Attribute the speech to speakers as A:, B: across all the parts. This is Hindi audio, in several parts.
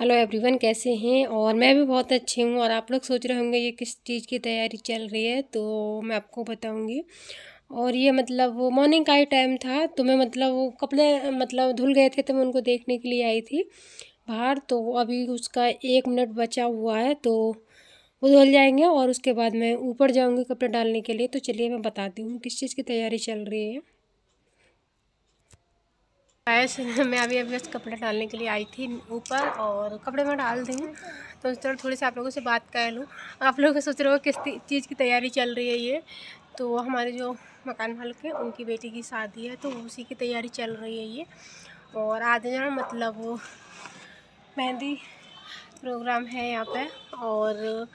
A: हेलो एवरीवन कैसे हैं और मैं भी बहुत अच्छी हूँ और आप लोग सोच रहे होंगे ये किस चीज़ की तैयारी चल रही है तो मैं आपको बताऊँगी और ये मतलब वो मॉर्निंग का ही टाइम था तो मैं मतलब वो कपड़े मतलब धुल गए थे तो मैं उनको देखने के लिए आई थी बाहर तो अभी उसका एक मिनट बचा हुआ है तो वो धुल जाएंगे और उसके बाद मैं ऊपर जाऊँगी कपड़े डालने के लिए तो चलिए मैं बताती हूँ किस चीज़ की तैयारी चल रही है गैस मैं अभी अभी बस कपड़े डालने के लिए आई थी ऊपर और कपड़े मैं डाल दी हूँ तो तरह थोड़ी सी आप लोगों से बात कर लूँ आप लोग सोच रहे हो किस चीज़ की तैयारी चल रही है ये तो हमारे जो मकान मालिक हैं उनकी बेटी की शादी है तो उसी की तैयारी चल रही है ये और आधे जाना मतलब वो मेहंदी प्रोग्राम है यहाँ पे और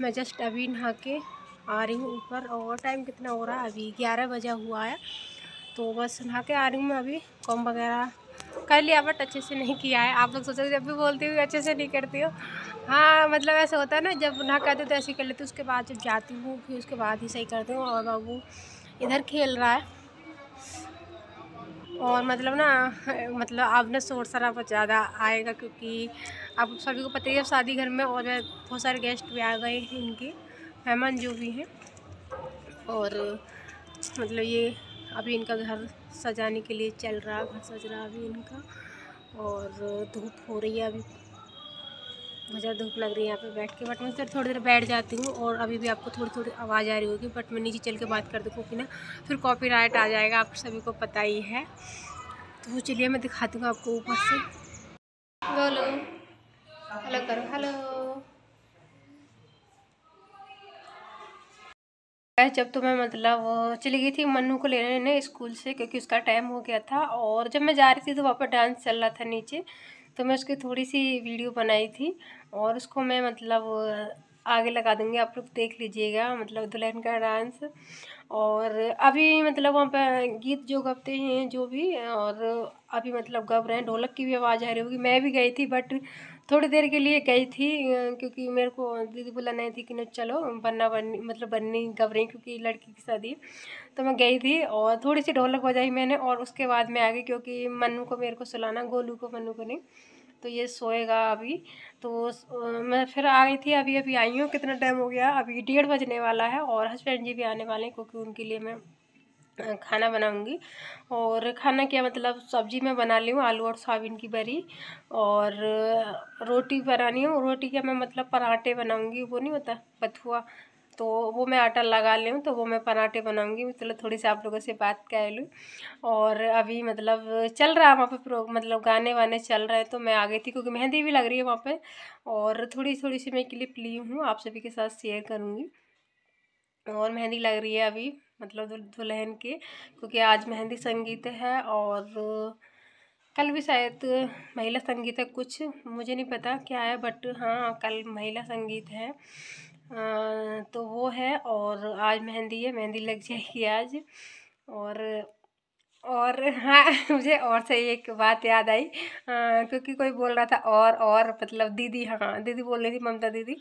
A: मैं जस्ट अभी नहा के आ रही हूँ ऊपर और टाइम कितना हो रहा है अभी ग्यारह बजा हुआ है तो बस नहा के आ रही हूँ मैं अभी कॉम वगैरह कर लिया बट अच्छे से नहीं किया है आप लोग सोचोगे जब भी बोलती हूँ अच्छे से नहीं करती हो हाँ मतलब ऐसा होता है ना जब ना कहते हो तो ऐसे ही कर लेती हूँ उसके बाद जब जाती हूँ फिर उसके बाद ही सही करती हूँ और बाबू इधर खेल रहा है और मतलब ना मतलब अब ना शोर शराबा ज़्यादा आएगा क्योंकि आप सभी को पता ही है शादी घर में और बहुत सारे गेस्ट भी आ गए हैं इनके मेहमान जो भी हैं और मतलब ये अभी इनका घर सजाने के लिए चल रहा घर सज रहा अभी इनका और धूप हो रही है अभी ज़्यादा धूप लग रही है यहाँ पे बैठ के बट मैं सर थोड़ी देर बैठ जाती हूँ और अभी भी आपको थोड़ी थोड़ी आवाज़ आ रही होगी बट मैं नीचे चल के बात कर दूँ क्योंकि ना फिर राइट आ जाएगा आप सभी को पता ही है तो चलिए मैं दिखाती हूँ आपको ऊपर से हेलो हेलो करो हेलो जब तो मैं मतलब चली गई थी मन्नू को लेने स्कूल से क्योंकि उसका टाइम हो गया था और जब मैं जा रही थी तो वहाँ पर डांस चल रहा था नीचे तो मैं उसकी थोड़ी सी वीडियो बनाई थी और उसको मैं मतलब आगे लगा दूँगी आप लोग देख लीजिएगा मतलब दुल्हन का डांस और अभी मतलब वहाँ पे गीत जो गबते हैं जो भी और अभी मतलब गब रहे हैं ढोलक की भी आवाज़ आ रही होगी मैं भी गई थी बट थोड़ी देर के लिए गई थी क्योंकि मेरे को दीदी बोला नहीं थी कि ना चलो बनना बननी मतलब बननी गब रही क्योंकि लड़की की शादी तो मैं गई थी और थोड़ी सी ढोलक बजाई मैंने और उसके बाद मैं आ गई क्योंकि मनु को मेरे को सुलाना गोलू को मनु को नहीं तो ये सोएगा अभी तो मैं फिर आ गई थी अभी अभी आई हूँ कितना टाइम हो गया अभी डेढ़ बजने वाला है और हस्बैंड जी भी आने वाले हैं क्योंकि उनके लिए मैं खाना बनाऊंगी और खाना क्या मतलब सब्जी मैं बना ली हूँ आलू और सोयाबीन की बरी और रोटी बनानी है रोटी क्या मैं मतलब पराठे बनाऊंगी वो नहीं होता बथुआ तो वो मैं आटा लगा ली हूँ तो वो मैं पराठे बनाऊँगी मतलब थोड़ी सी आप लोगों से बात कर लूँ और अभी मतलब चल रहा है वहाँ पर मतलब गाने वाने चल रहे हैं तो मैं आ गई थी क्योंकि मेहंदी भी लग रही है वहाँ पर और थोड़ी थोड़ी सी मैं क्लिप ली हूँ आप सभी के साथ शेयर करूँगी और मेहंदी लग रही है अभी मतलब दुल्हन के क्योंकि आज मेहंदी संगीत है और कल भी शायद महिला संगीत है कुछ मुझे नहीं पता क्या है बट हाँ कल महिला संगीत है तो वो है और आज मेहंदी है मेहंदी लग जाएगी आज और और हाँ मुझे और से एक बात याद आई क्योंकि कोई बोल रहा था और और मतलब दीदी हाँ दीदी बोल रही थी ममता दीदी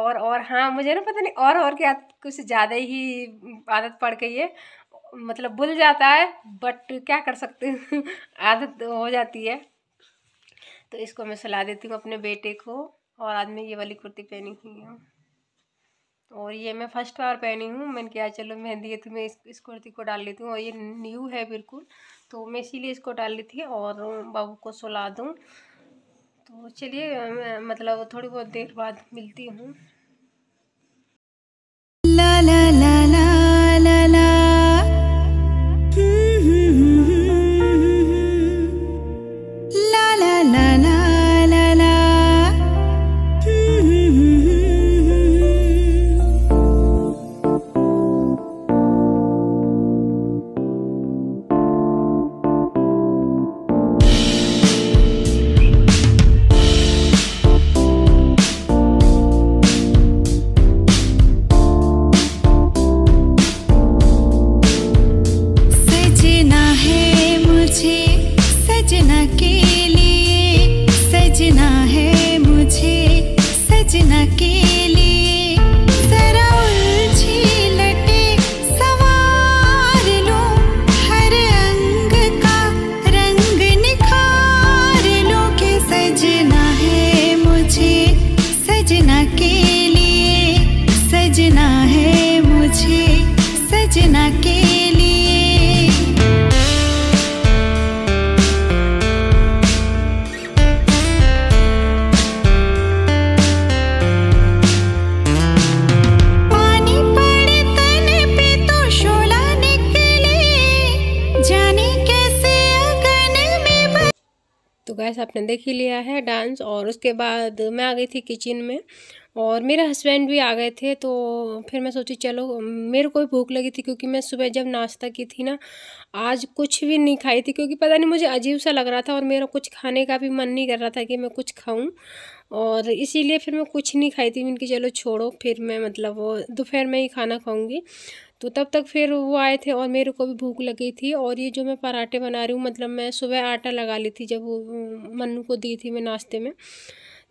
A: और और हाँ मुझे ना पता नहीं और और आदत कुछ ज़्यादा ही आदत पड़ गई है मतलब भूल जाता है बट क्या कर सकते हैं आदत हो जाती है तो इसको मैं सलाह देती हूँ अपने बेटे को और आदमी ये वाली कुर्ती पहनी हुई हूँ और ये मैं फर्स्ट बार पहनी हूँ मैंने कहा चलो मेहंदी है तो मैं इस, इस कुर्ती को डाल लेती हूँ और ये न्यू है बिल्कुल तो मैं इसीलिए इसको डाल ली थी और बाबू को सुला दूँ तो चलिए मतलब थोड़ी बहुत देर बाद मिलती हूँ आपने देख ही लिया है डांस और उसके बाद मैं आ गई थी किचन में और मेरे हस्बैंड भी आ गए थे तो फिर मैं सोची चलो मेरे को भी भूख लगी थी क्योंकि मैं सुबह जब नाश्ता की थी ना आज कुछ भी नहीं खाई थी क्योंकि पता नहीं मुझे अजीब सा लग रहा था और मेरा कुछ खाने का भी मन नहीं कर रहा था कि मैं कुछ खाऊं और इसीलिए फिर मैं कुछ नहीं खाई थी उनकी चलो छोड़ो फिर मैं मतलब वो दोपहर में ही खाना खाऊँगी तो तब तक फिर वो आए थे और मेरे को भी भूख लगी थी और ये जो मैं पराठे बना रही हूँ मतलब मैं सुबह आटा लगा ली थी जब वो मन्नू को दी थी मैं नाश्ते में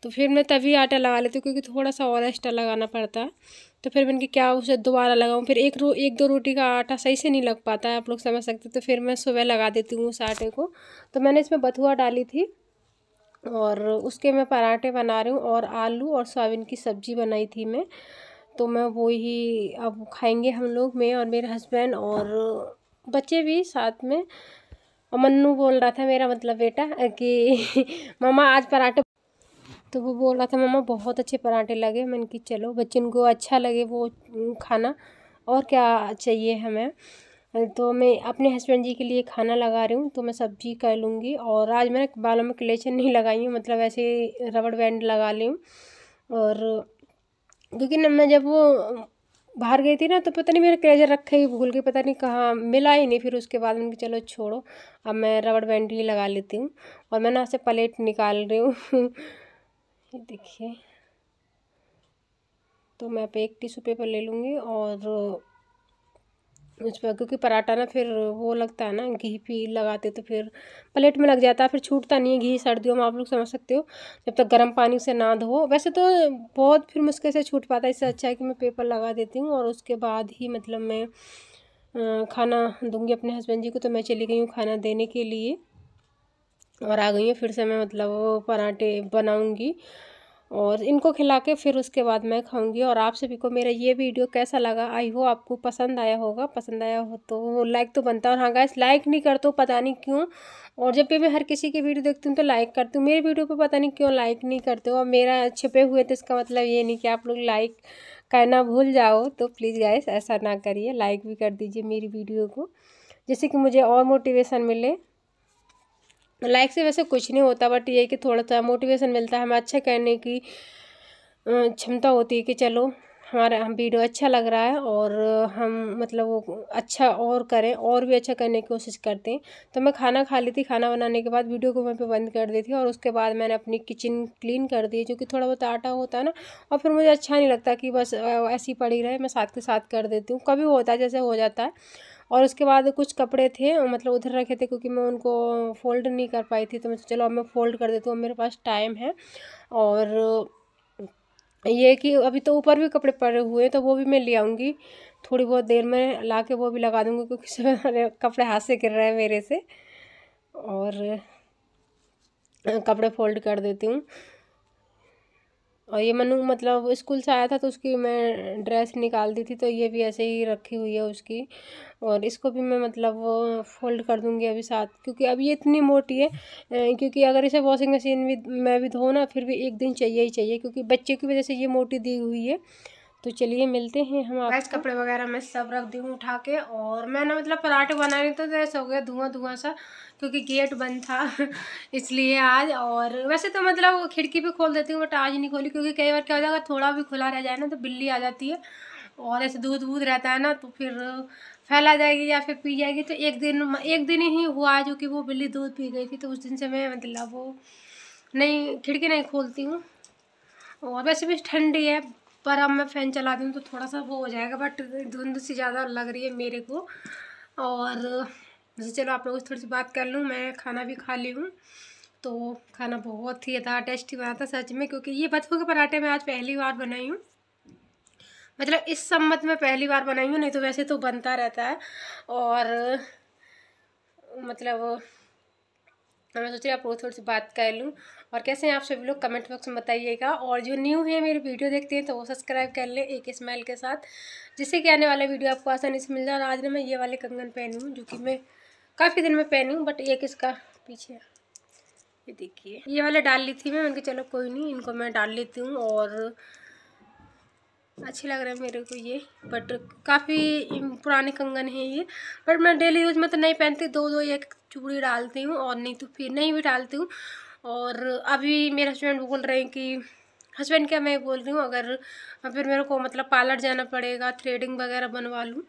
A: तो फिर मैं तभी आटा लगा लेती हूँ क्योंकि थोड़ा सा और एक्स्ट्रा लगाना पड़ता है तो फिर मैंने क्या उसे दोबारा लगाऊँ फिर एक रो एक दो रोटी का आटा सही से नहीं लग पाता है आप लोग समझ सकते तो फिर मैं सुबह लगा देती हूँ उस आटे को तो मैंने इसमें बथुआ डाली थी और उसके मैं पराठे बना रही हूँ और आलू और सोयाबीन की सब्ज़ी बनाई थी मैं तो मैं वो ही अब खाएंगे हम लोग मैं और मेरे हस्बैंड और बच्चे भी साथ में और मन्नू बोल रहा था मेरा मतलब बेटा कि मामा आज पराठे तो वो बोल रहा था मामा बहुत अच्छे पराठे लगे मन कि चलो बच्चन को अच्छा लगे वो खाना और क्या चाहिए हमें तो मैं अपने हस्बैंड जी के लिए खाना लगा रही हूँ तो मैं सब्जी कर लूँगी और आज मैंने बालों में क्लेचर नहीं लगाई हूँ मतलब ऐसे रबड़ बैंड लगा ली हूँ और क्योंकि ना मैं जब वो बाहर गई थी ना तो पता नहीं मेरा क्रेजर रखा ही भूल के पता नहीं कहाँ मिला ही नहीं फिर उसके बाद मैंने चलो छोड़ो अब मैं रबड़ बैंड ही लगा लेती हूँ और मैं ना उसे प्लेट निकाल रही हूँ देखिए तो मैं पे एक टिशू पेपर ले लूँगी और उस पर क्योंकि पराठा ना फिर वो लगता है ना घी पी लगाते तो फिर प्लेट में लग जाता है फिर छूटता नहीं है घी सर्दियों में आप लोग समझ सकते हो जब तक गर्म पानी से ना धो वैसे तो बहुत फिर मुश्किल से छूट पाता है इससे अच्छा है कि मैं पेपर लगा देती हूँ और उसके बाद ही मतलब मैं खाना दूँगी अपने हस्बैंड जी को तो मैं चली गई हूँ खाना देने के लिए और आ गई हूँ फिर से मैं मतलब पराठे बनाऊँगी और इनको खिला के फिर उसके बाद मैं खाऊंगी और आप सभी को मेरा ये वीडियो कैसा लगा आई हो आपको पसंद आया होगा पसंद आया हो तो लाइक तो बनता और हाँ गाइस लाइक नहीं करते पता नहीं क्यों और जब भी मैं हर किसी की वीडियो देखती हूँ तो लाइक करती हूँ मेरी वीडियो पे पता नहीं क्यों लाइक नहीं करते हो और मेरा छिपे हुए तो इसका मतलब ये नहीं कि आप लोग लाइक करना भूल जाओ तो प्लीज़ गाइस ऐसा ना करिए लाइक भी कर दीजिए मेरी वीडियो को जिससे कि मुझे और मोटिवेशन मिले लाइक से वैसे कुछ नहीं होता बट ये कि थोड़ा सा मोटिवेशन मिलता है हमें अच्छा करने की क्षमता होती है कि चलो हमारा हम वीडियो अच्छा लग रहा है और हम मतलब वो अच्छा और करें और भी अच्छा करने की कोशिश करते हैं तो मैं खाना खा ली थी खाना बनाने के बाद वीडियो को वहाँ पे बंद कर दी थी और उसके बाद मैंने अपनी किचन क्लीन कर दी जो कि थोड़ा बहुत आटा होता है ना और फिर मुझे अच्छा नहीं लगता कि बस ऐसी पड़ी रहे मैं साथ के साथ कर देती हूँ कभी होता है जैसे हो जाता है और उसके बाद कुछ कपड़े थे मतलब उधर रखे थे क्योंकि मैं उनको फ़ोल्ड नहीं कर पाई थी तो मैं चलो अब मैं फ़ोल्ड कर देती हूँ मेरे पास टाइम है और ये कि अभी तो ऊपर भी कपड़े पड़े हुए हैं तो वो भी मैं ले आऊँगी थोड़ी बहुत देर में ला के वो भी लगा दूँगी क्योंकि सब कपड़े हाथ से गिर रहे हैं मेरे से और कपड़े फोल्ड कर देती हूँ और ये मनु मतलब स्कूल से आया था तो उसकी मैं ड्रेस निकाल दी थी तो ये भी ऐसे ही रखी हुई है उसकी और इसको भी मैं मतलब फोल्ड कर दूंगी अभी साथ क्योंकि अब ये इतनी मोटी है क्योंकि अगर इसे वॉशिंग मशीन भी मैं भी धो ना फिर भी एक दिन चाहिए ही चाहिए क्योंकि बच्चे की वजह से ये मोटी दी हुई है तो चलिए मिलते हैं हम आपको कपड़े वगैरह मैं सब रख दी हूँ उठा के और मैं ना मतलब पराठे बनाने तो ऐसा हो गया धुआं धुआं सा क्योंकि गेट बंद था इसलिए आज और वैसे तो मतलब खिड़की भी खोल देती हूँ बट आज नहीं खोली क्योंकि कई बार क्या हो जाएगा थोड़ा भी खुला रह जाए ना तो बिल्ली आ जाती है और ऐसे दूध वूध रहता है ना तो फिर फैला जाएगी या फिर पी जाएगी तो एक दिन एक दिन ही हुआ जो कि वो बिल्ली दूध पी गई थी तो उस दिन से मैं मतलब वो नहीं खिड़की नहीं खोलती हूँ और वैसे भी ठंडी है पर अब मैं फ़ैन चला दूँ तो थोड़ा सा वो हो जाएगा बट धुंध सी ज़्यादा लग रही है मेरे को और जैसे चलो आप लोगों से थोड़ी सी बात कर लूँ मैं खाना भी खा ली हूँ तो खाना बहुत ही ज़्यादा टेस्टी बना था सच में क्योंकि ये बथुओं के पराठे मैं आज पहली बार बनाई हूँ मतलब इस सम्मत में पहली बार बनाई हूँ नहीं तो वैसे तो बनता रहता है और मतलब और मैं सोच रही आप थोड़ी सी बात कर लूँ और कैसे हैं आप सभी लोग कमेंट बॉक्स में बताइएगा और जो न्यू है मेरी वीडियो देखते हैं तो वो सब्सक्राइब कर लें एक स्माइल के साथ जिससे कि आने वाला वीडियो आपको आसानी से मिल जाए और आज ना मैं ये वाले कंगन पहनी हूँ जो कि मैं काफ़ी दिन में पहनी हूँ बट एक इसका पीछे ये देखिए ये वाले डाल ली थी मैं उनके चलो कोई नहीं इनको मैं डाल लेती हूँ और अच्छे लग रहे हैं मेरे को ये बट काफ़ी पुराने कंगन हैं ये बट मैं डेली यूज़ में तो नहीं पहनती दो दो एक चूड़ी डालती हूँ और नहीं तो फिर नहीं भी डालती हूँ और अभी मेरे हस्बैंड बोल रहे हैं कि हस्बैंड क्या मैं बोल रही हूँ अगर फिर मेरे को मतलब पार्लर जाना पड़ेगा थ्रेडिंग वगैरह बनवा लूँ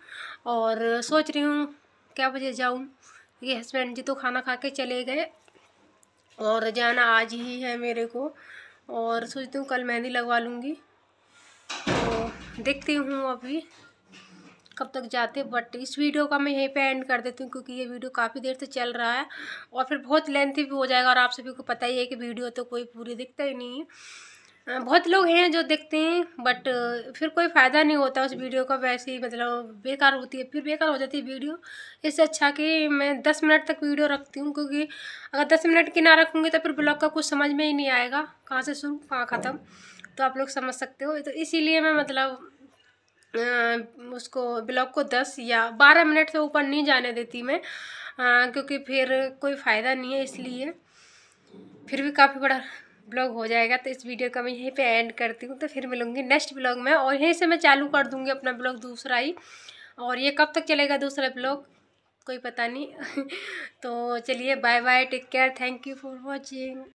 A: और सोच रही हूँ क्या बजे जाऊँ ये हस्बैंड जी तो खाना खा के चले गए और जाना आज ही है मेरे को और सोचती हूँ कल मेहंदी लगवा लूँगी देखती हूँ अभी कब तक जाते बट इस वीडियो का मैं यहीं पे एंड कर देती हूँ क्योंकि ये वीडियो काफ़ी देर से चल रहा है और फिर बहुत लेंथी भी हो जाएगा और आप सभी को पता ही है कि वीडियो तो कोई पूरी दिखता ही नहीं बहुत लोग हैं जो देखते हैं बट फिर कोई फ़ायदा नहीं होता उस वीडियो का वैसे ही मतलब बेकार होती है फिर बेकार हो जाती है वीडियो इससे अच्छा कि मैं दस मिनट तक वीडियो रखती हूँ क्योंकि अगर दस मिनट की ना रखूँगी तो फिर ब्लॉग का कुछ समझ में ही नहीं आएगा कहाँ से सुन कहाँ ख़त्म तो आप लोग समझ सकते हो तो इसीलिए मैं मतलब उसको ब्लॉग को दस या बारह मिनट से ऊपर नहीं जाने देती मैं आ, क्योंकि फिर कोई फ़ायदा नहीं है इसलिए फिर भी काफ़ी बड़ा ब्लॉग हो जाएगा तो इस वीडियो का मैं यहीं पे एंड करती हूँ तो फिर मिलूँगी नेक्स्ट ब्लॉग में और यहीं से मैं चालू कर दूँगी अपना ब्लॉग दूसरा ही और ये कब तक चलेगा दूसरा ब्लॉग कोई पता नहीं तो चलिए bye bye take care thank you for watching